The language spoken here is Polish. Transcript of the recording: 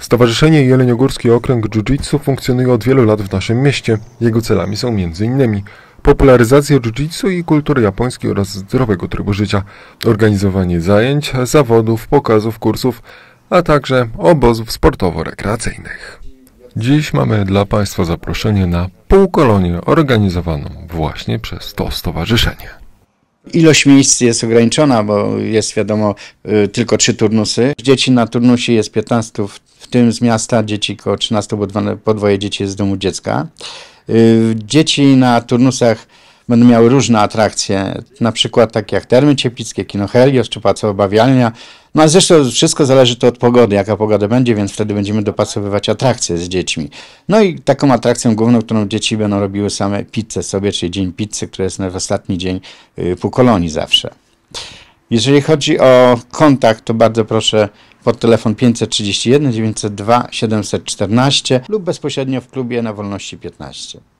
Stowarzyszenie Jeleniogórski Okręg Jiu-Jitsu funkcjonuje od wielu lat w naszym mieście. Jego celami są m.in. popularyzacja jiu-jitsu i kultury japońskiej oraz zdrowego trybu życia, organizowanie zajęć, zawodów, pokazów, kursów, a także obozów sportowo-rekreacyjnych. Dziś mamy dla Państwa zaproszenie na półkolonię organizowaną właśnie przez to stowarzyszenie. Ilość miejsc jest ograniczona, bo jest wiadomo y, tylko trzy turnusy. Dzieci na turnusie jest 15, w tym z miasta dzieci koło 13, bo po dwoje dzieci jest z domu dziecka. Y, dzieci na turnusach będą miały różne atrakcje, na przykład takie jak termy cieplickie, kino Helios czy pałacowa bawialnia, no a zresztą wszystko zależy to od pogody, jaka pogoda będzie, więc wtedy będziemy dopasowywać atrakcje z dziećmi. No i taką atrakcją główną, którą dzieci będą robiły same pizzę sobie, czyli dzień pizzy, który jest w ostatni dzień y, kolonii zawsze. Jeżeli chodzi o kontakt, to bardzo proszę pod telefon 531 902 714 lub bezpośrednio w klubie na Wolności 15.